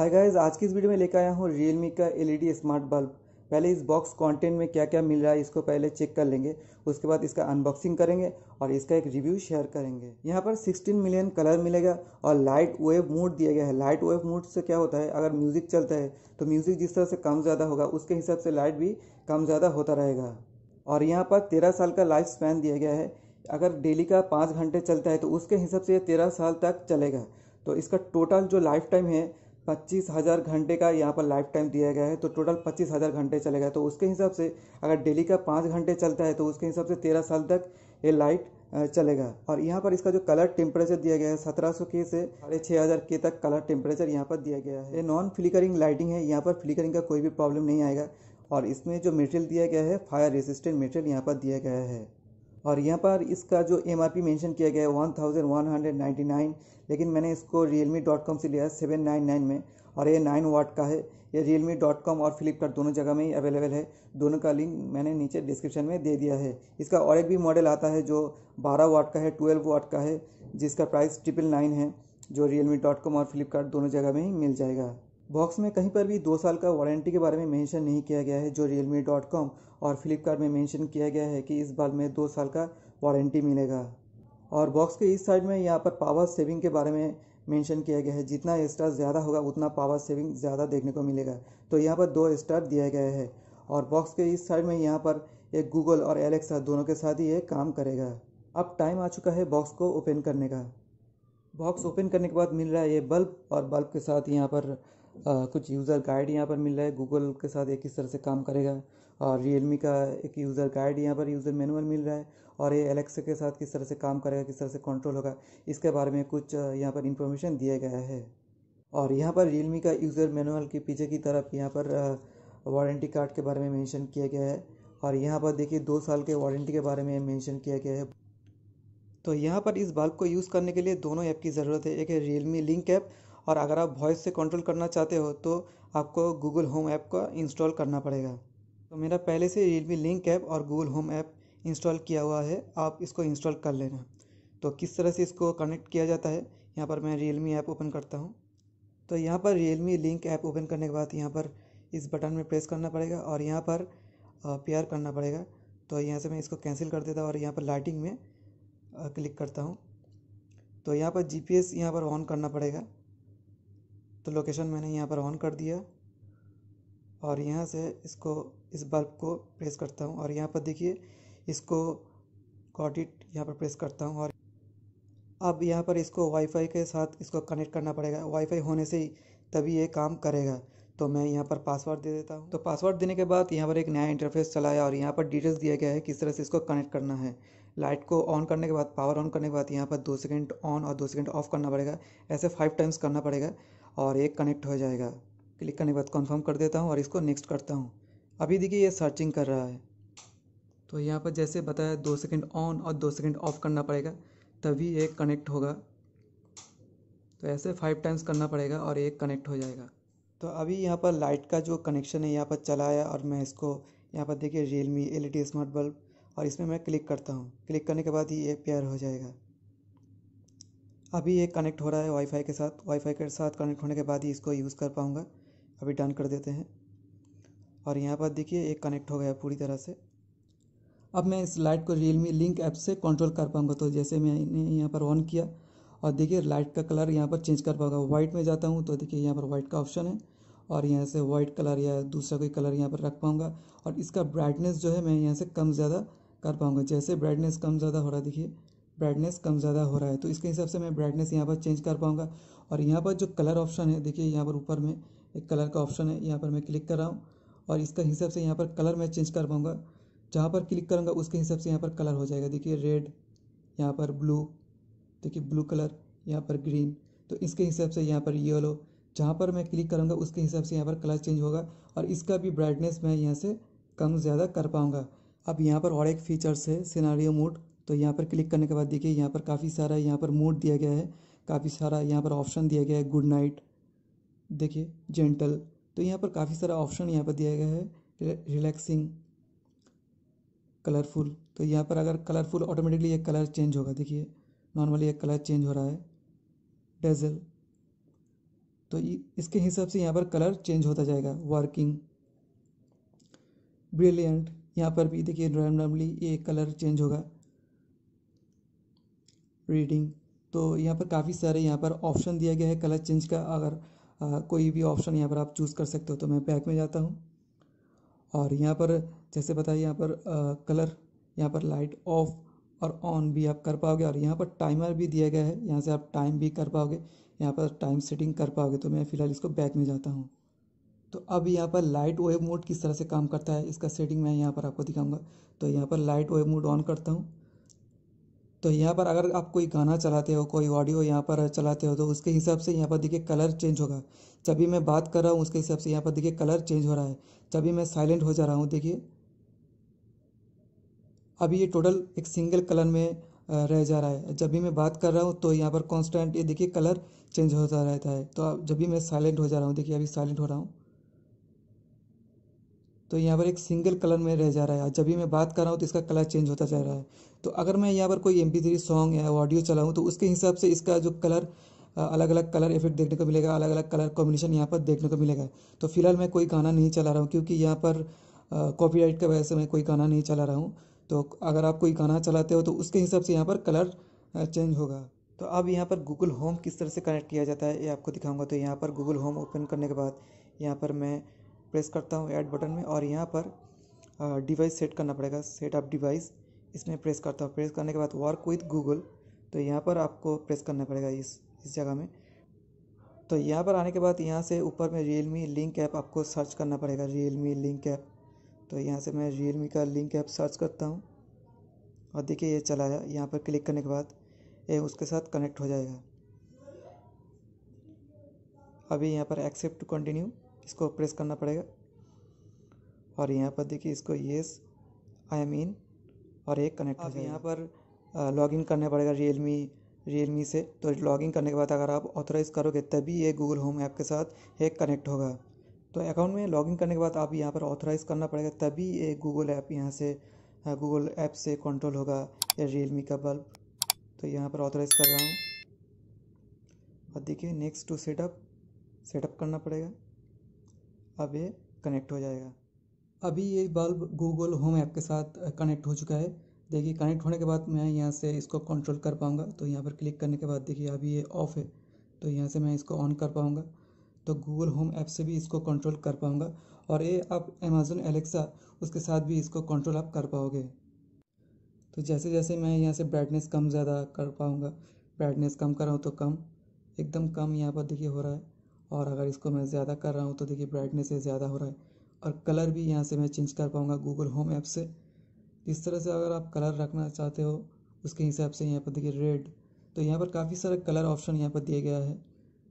hi guys आज की इस वीडियो में लेकर आया हूँ रियलमी का एल स्मार्ट बल्ब पहले इस बॉक्स कंटेंट में क्या क्या मिल रहा है इसको पहले चेक कर लेंगे उसके बाद इसका अनबॉक्सिंग करेंगे और इसका एक रिव्यू शेयर करेंगे यहाँ पर 16 मिलियन कलर मिलेगा और लाइट वेव मोड दिया गया है लाइट वेव मोड से क्या होता है अगर म्यूज़िक चलता है तो म्यूज़िक जिस तरह से कम ज़्यादा होगा उसके हिसाब से लाइट भी कम ज़्यादा होता रहेगा और यहाँ पर तेरह साल का लाइफ स्पैन दिया गया है अगर डेली का पाँच घंटे चलता है तो उसके हिसाब से ये तेरह साल तक चलेगा तो इसका टोटल जो लाइफ टाइम है पच्चीस हज़ार घंटे का यहाँ पर लाइफ टाइम दिया गया है तो टोटल पच्चीस हज़ार घंटे चलेगा तो उसके हिसाब से अगर डेली का पाँच घंटे चलता है तो उसके हिसाब से तेरह साल तक ये लाइट चलेगा और यहाँ पर इसका जो कलर टेम्परेचर दिया गया है सत्रह सौ के से साढ़े छः हज़ार के तक कलर टेम्परेचर यहाँ पर दिया गया है ये नॉन फ्लिकरिंग लाइटिंग है यहाँ पर फ्लिकरिंग का कोई भी प्रॉब्लम नहीं आएगा और इसमें जो मेटेरियल दिया गया है फायर रेजिस्टेंट मेटेरियल यहाँ पर दिया गया है और यहाँ पर इसका जो एम आर पी मैंशन किया गया है one thousand one hundred ninety nine लेकिन मैंने इसको रियलमी डॉट कॉम से लिया है सेवन नाइन नाइन में और ये नाइन वाट का है ये रियलमी डॉट कॉम और फ्लिपकार्ट दोनों जगह में ही अवेलेबल है दोनों का लिंक मैंने नीचे डिस्क्रिप्शन में दे दिया है इसका और एक भी मॉडल आता है जो बारह वाट का है ट्वेल्व वाट का है जिसका प्राइस ट्रिपल नाइन है जो रियलमी डॉट कॉम और फ्लिपकार्ट दोनों जगह में ही मिल जाएगा बॉक्स में कहीं पर भी दो साल का वारंटी के बारे में मेंशन नहीं किया गया है जो रियलमी डॉट कॉम और फ्लिपकार्ट में मेंशन किया गया है कि इस बल्ब में दो साल का वारंटी मिलेगा और बॉक्स के इस साइड में यहाँ पर पावर सेविंग के बारे में मेंशन किया गया है जितना स्टार ज़्यादा होगा उतना पावर सेविंग ज़्यादा देखने को मिलेगा तो यहाँ पर दो स्टार दिया गया है और बॉक्स के इस साइड में यहाँ पर एक गूगल और एलेक्सा दोनों के साथ ही ये काम करेगा अब टाइम आ चुका है बॉक्स को ओपन करने का बॉक्स ओपन करने के बाद मिल रहा है ये बल्ब और बल्ब के साथ यहाँ पर कुछ यूज़र गाइड यहाँ पर मिल रहा है गूगल के साथ एक किस तरह से काम करेगा और रियलमी का एक यूज़र गाइड यहाँ पर यूज़र मैनुअल मिल रहा है और ये एलेक्सा के साथ किस तरह से काम करेगा किस तरह से कंट्रोल होगा इसके बारे में कुछ यहाँ पर इंफॉर्मेशन दिया गया है और यहाँ पर रियलमी का यूज़र मैनुअल के पीछे की तरफ यहाँ पर वारंटी कार्ड के बारे में मेंशन किया गया है और यहाँ पर देखिए दो साल के वारंटी के बारे में मेंशन किया गया है तो यहाँ पर इस बल्ब को यूज़ करने के लिए दोनों ऐप की ज़रूरत है एक है रियलमी लिंक ऐप और अगर आप वॉइस से कंट्रोल करना चाहते हो तो आपको गूगल होम ऐप का इंस्टॉल करना पड़ेगा तो मेरा पहले से रियलमी लिंक ऐप और गूगल होम ऐप इंस्टॉल किया हुआ है आप इसको इंस्टॉल कर लेना तो किस तरह से इसको कनेक्ट किया जाता है यहाँ पर मैं रियलमी ऐप ओपन करता हूँ तो यहाँ पर रियलमी लिंक ऐप ओपन करने के बाद यहाँ पर इस बटन में प्रेस करना पड़ेगा और यहाँ पर पेयर करना पड़ेगा तो यहाँ से मैं इसको कैंसिल कर देता हूँ और यहाँ पर लाइटिंग में क्लिक करता हूँ तो यहाँ पर जी पी एस यहाँ पर ऑन करना पड़ेगा तो लोकेशन मैंने यहाँ पर ऑन कर दिया और यहाँ से इसको इस बल्ब को प्रेस करता हूँ और यहाँ पर देखिए इसको कॉडिट यहाँ पर प्रेस करता हूँ और अब यहाँ पर इसको वाईफाई के साथ इसको कनेक्ट करना पड़ेगा वाईफाई होने से ही तभी ये काम करेगा तो मैं यहाँ पर पासवर्ड दे देता हूँ तो पासवर्ड देने के बाद यहाँ पर एक नया इंटरफेस चलाया और यहाँ पर डिटेल्स दिया गया है किस तरह से इसको कनेक्ट करना है लाइट को ऑन करने के बाद पावर ऑन करने के बाद यहाँ पर दो सेकेंड ऑन और दो सेकेंड ऑफ करना पड़ेगा ऐसे फाइव टाइम्स करना पड़ेगा और एक कनेक्ट हो जाएगा क्लिक करने के बाद कंफर्म कर देता हूँ और इसको नेक्स्ट करता हूँ अभी देखिए ये सर्चिंग कर रहा है तो यहाँ पर जैसे बताया दो सेकंड ऑन और दो सेकंड ऑफ करना पड़ेगा तभी एक कनेक्ट होगा तो ऐसे फाइव टाइम्स करना पड़ेगा और एक कनेक्ट हो जाएगा तो अभी यहाँ पर लाइट का जो कनेक्शन है यहाँ पर चलाया और मैं इसको यहाँ पर देखिए Realme L smart bulb और इसमें मैं क्लिक करता हूँ क्लिक करने के बाद ही ये पेयर हो जाएगा अभी ये कनेक्ट हो रहा है वाईफाई के साथ वाईफाई के साथ कनेक्ट होने के बाद ही इसको यूज़ कर पाऊँगा अभी डन कर देते हैं और यहाँ पर देखिए एक कनेक्ट हो गया पूरी तरह से अब मैं इस लाइट को रियलमी लिंक ऐप से कंट्रोल कर पाऊँगा तो जैसे मैंने यहाँ पर ऑन किया और देखिए लाइट का कलर यहाँ पर चेंज कर पाऊँगा वाइट में जाता हूँ तो देखिए यहाँ पर वाइट का ऑप्शन है और यहाँ से वाइट कलर या दूसरा कोई कलर यहाँ पर रख पाऊँगा और इसका ब्राइटनेस जो है मैं यहाँ से कम ज़्यादा कर पाऊँगा जैसे ब्राइटनेस कम ज़्यादा हो रहा है देखिए ब्राइटनेस कम ज़्यादा हो रहा है तो इसके हिसाब से मैं ब्राइटनेस यहाँ पर चेंज कर पाऊँगा और यहाँ पर जो कलर ऑप्शन है देखिए यहाँ पर ऊपर में एक कलर का ऑप्शन है यहाँ पर मैं क्लिक कर रहा हूँ और इसका हिसाब से यहाँ पर कलर मैं चेंज कर पाऊँगा जहाँ पर क्लिक करूँगा उसके हिसाब से यहाँ पर कलर हो जाएगा देखिए रेड यहाँ पर ब्लू देखिए ब्लू कलर यहाँ पर ग्रीन तो इसके हिसाब से यहाँ पर येलो जहाँ पर मैं क्लिक करूँगा उसके हिसाब से यहाँ पर कलर चेंज होगा और इसका भी ब्राइटनेस मैं यहाँ से कम ज़्यादा कर पाऊँगा अब यहाँ पर और एक फीचर्स है सिनारियो मोड तो यहाँ पर क्लिक करने के बाद देखिए यहाँ पर काफ़ी सारा यहाँ पर मोड दिया गया है काफ़ी सारा यहाँ पर ऑप्शन दिया गया है गुड नाइट देखिए जेंटल तो यहाँ पर काफ़ी सारा ऑप्शन यहाँ पर दिया गया है रिलैक्सिंग कलरफुल तो यहाँ पर अगर कलरफुल ऑटोमेटिकली एक कलर चेंज होगा देखिए नॉर्मली एक कलर चेंज हो रहा है डेजल तो इसके हिसाब से यहाँ पर कलर चेंज होता जाएगा वर्किंग ब्रिलियंट यहाँ पर भी देखिए नॉर्मली ये कलर चेंज होगा रीडिंग तो यहाँ पर काफ़ी सारे यहाँ पर ऑप्शन दिया गया है कलर चेंज का अगर आ, कोई भी ऑप्शन यहाँ पर आप चूज़ कर सकते हो तो मैं बैक में जाता हूँ और यहाँ पर जैसे बताया यहाँ पर आ, कलर यहाँ पर लाइट ऑफ और ऑन भी आप कर पाओगे और यहाँ पर टाइमर भी दिया गया है यहाँ से आप टाइम भी कर पाओगे यहाँ पर टाइम सेटिंग कर पाओगे तो मैं फ़िलहाल इसको बैक में जाता हूँ तो अब यहाँ पर लाइट वेव मोड किस तरह से काम करता है इसका सेटिंग मैं यहाँ पर आपको दिखाऊंगा तो यहाँ पर लाइट वेव मोड ऑन करता हूँ तो यहाँ पर अगर आप कोई गाना चलाते हो कोई ऑडियो यहाँ पर चलाते हो तो उसके हिसाब से यहाँ पर देखिए कलर चेंज होगा जब भी मैं बात कर रहा हूँ उसके हिसाब से यहाँ पर देखिए कलर चेंज हो रहा है जब भी मैं साइलेंट हो जा रहा हूँ देखिए अभी ये टोटल एक सिंगल कलर में रह जा रहा है जब भी मैं बात कर रहा हूँ तो यहाँ पर कॉन्स्टेंट ये देखिए कलर चेंज होता रहता है तो जब भी मैं साइलेंट हो जा रहा हूँ देखिए अभी साइलेंट हो रहा हूँ तो यहाँ पर एक सिंगल कलर में रह जा रहा है जब भी मैं बात कर रहा हूँ तो इसका कलर चेंज होता जा रहा है तो अगर मैं यहाँ पर कोई एम पी सॉन्ग या ऑडियो चलाऊँ तो उसके हिसाब से इसका जो कलर अलग अलग कलर इफेक्ट देखने को मिलेगा अलग अलग कलर कॉम्बिनेशन यहाँ पर देखने को मिलेगा तो फिलहाल मैं कोई गाना नहीं चला रहा हूँ क्योंकि यहाँ पर राइट की वजह से मैं कोई गाना नहीं चला रहा हूँ तो अगर आप कोई गाना चलाते हो तो उसके हिसाब से यहाँ पर कलर चेंज होगा तो अब यहाँ पर गूगल होम किस तरह से कनेक्ट किया जाता है ये आपको दिखाऊंगा तो यहाँ पर गूगल होम ओपन करने के बाद यहाँ पर मैं प्रेस करता हूँ ऐड बटन में और यहाँ पर डिवाइस सेट करना पड़ेगा सेट अप डिवाइस इसमें प्रेस करता हूँ प्रेस करने के बाद वर्क विथ गूगल तो यहाँ पर आपको प्रेस करना पड़ेगा इस इस जगह में तो यहाँ पर आने के बाद यहाँ से ऊपर में रियल मी लिंक ऐप आपको सर्च करना पड़ेगा रियल मी लिंक ऐप तो यहाँ से मैं रियल मी का लिंक ऐप सर्च करता हूँ और देखिए ये चला आया यहाँ पर क्लिक करने के बाद ये उसके साथ कनेक्ट हो जाएगा अभी यहाँ पर एक्सेप्ट कंटिन्यू इसको प्रेस करना पड़ेगा और यहाँ पर देखिए इसको येस आई एम इन और एक कनेक्ट अब यहाँ पर लॉगिन करना पड़ेगा रियलमी रियलमी से तो लॉगिन करने के बाद अगर आप ऑथराइज़ करोगे तभी ये गूगल होम ऐप के साथ एक कनेक्ट होगा तो अकाउंट में लॉगिन करने के बाद आप यहाँ पर ऑथराइज़ करना पड़ेगा तभी ये गूगल ऐप यहाँ से गूगल ऐप से कंट्रोल होगा या रियलमी का बल्ब तो यहाँ पर ऑथराइज़ कर रहा हूँ और देखिए नेक्स्ट टू सेटअप सेटअप करना पड़ेगा अब ये कनेक्ट हो जाएगा अभी ये बल्ब गूगल होम ऐप के साथ कनेक्ट हो चुका है देखिए कनेक्ट होने के बाद मैं यहाँ से इसको कंट्रोल कर पाऊँगा तो यहाँ पर क्लिक करने के बाद देखिए अभी ये ऑफ़ है तो यहाँ से मैं इसको ऑन कर पाऊँगा तो गूगल होम ऐप से भी इसको कंट्रोल कर पाऊँगा और ये आप अमेज़ोन एलेक्सा उसके साथ भी इसको कंट्रोल आप कर पाओगे तो जैसे जैसे मैं यहाँ से ब्राइटनेस कम ज़्यादा कर पाऊँगा ब्राइटनेस कम कर रहा हूँ तो कम एकदम कम यहाँ पर देखिए हो रहा है और अगर इसको मैं ज़्यादा कर रहा हूँ तो देखिए ब्राइटनेस ये ज़्यादा हो रहा है और कलर भी यहाँ से मैं चेंज कर पाऊँगा गूगल होम ऐप से इस तरह से अगर आप कलर रखना चाहते हो उसके हिसाब से यहाँ पर देखिए रेड तो यहाँ पर काफ़ी सारा कलर ऑप्शन यहाँ पर दिया गया है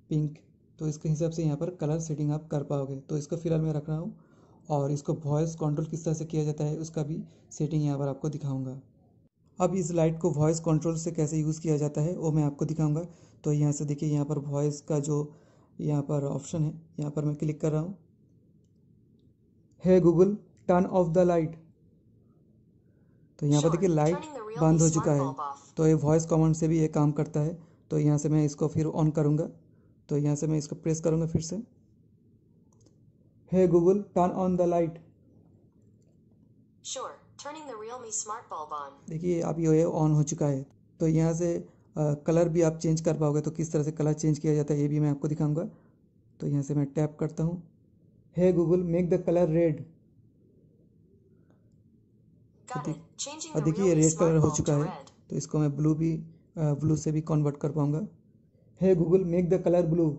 पिंक तो इसके हिसाब से यहाँ पर कलर सेटिंग आप कर पाओगे तो इसको फिलहाल मैं रख रहा हूँ और इसको वॉइस कंट्रोल किस तरह से किया जाता है उसका भी सेटिंग यहाँ पर आपको दिखाऊंगा अब इस लाइट को वॉइस कंट्रोल से कैसे यूज़ किया जाता है वो मैं आपको दिखाऊंगा तो यहाँ से देखिए यहाँ पर वॉइस का जो यहाँ पर ऑप्शन है यहाँ पर मैं क्लिक कर रहा हूँ hey Google turn off the light तो यहाँ पर देखिए लाइट बंद हो चुका है तो ये वॉइस कमांड से भी ये काम करता है तो यहाँ से मैं इसको फिर ऑन करूँगा तो यहाँ से मैं इसको प्रेस करूँगा फिर से hey Google turn on the light देखिए अब ये ऑन हो चुका है तो यहाँ से कलर भी आप चेंज कर पाओगे तो किस तरह से कलर चेंज किया जाता है ये भी मैं आपको दिखाऊंगा तो यहाँ से मैं टैप करता हूँ hey Google make the colour red और तो देखिए ये रेड कलर हो चुका है तो इसको मैं ब्लू भी ब्लू से भी कन्वर्ट कर पाऊंगा hey Google make the colour blue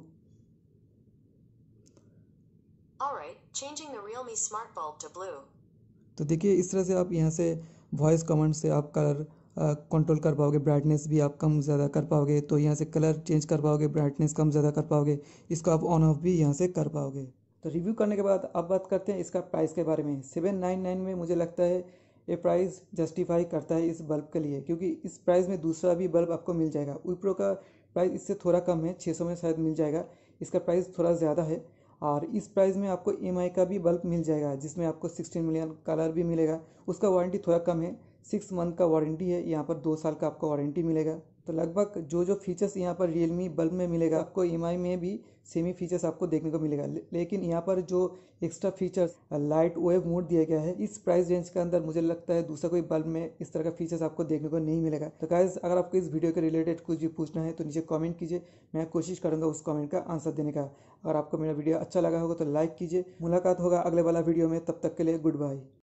तो देखिए इस तरह से आप यहाँ से वॉइस कमांड से आप कलर कंट्रोल कर पाओगे ब्राइटनेस भी आप कम ज़्यादा कर पाओगे तो यहाँ से कलर चेंज कर पाओगे ब्राइटनेस कम ज़्यादा कर पाओगे इसको आप ऑन ऑफ भी यहाँ से कर पाओगे तो रिव्यू करने के बाद अब बात करते हैं इसका प्राइस के बारे में सेवन नाइन नाइन में मुझे लगता है ये प्राइस जस्टिफाई करता है इस बल्ब के लिए क्योंकि इस प्राइस में दूसरा भी बल्ब आपको मिल जाएगा विप्रो का प्राइस इससे थोड़ा कम है छः सौ में शायद मिल जाएगा इसका प्राइस थोड़ा ज़्यादा है और इस प्राइस में आपको एम e का भी बल्ब मिल जाएगा जिसमें आपको सिक्सटीन मिलियन कलर भी मिलेगा उसका वारंटी थोड़ा कम है सिक्स मंथ का वारंटी है यहाँ पर दो साल का आपको वारंटी मिलेगा तो लगभग जो जो फीचर्स यहाँ पर रियलमी बल्ब में मिलेगा आपको ई e में भी सेम ही फीचर्स आपको देखने को मिलेगा ले, लेकिन यहाँ पर जो extra features light wave mode दिया गया है इस प्राइस रेंज के अंदर मुझे लगता है दूसरा कोई बल्ब में इस तरह का फीचर्स आपको देखने को नहीं मिलेगा तो गाइज अगर आपको इस वीडियो के रिलेटेड कुछ भी पूछना है तो नीचे कॉमेंट कीजिए मैं कोशिश करूँगा उस कॉमेंट का आंसर देने का अगर आपको मेरा वीडियो अच्छा लगा होगा तो लाइक कीजिए मुलाकात होगा अगले वाला वीडियो में तब तक के लिए गुड बाय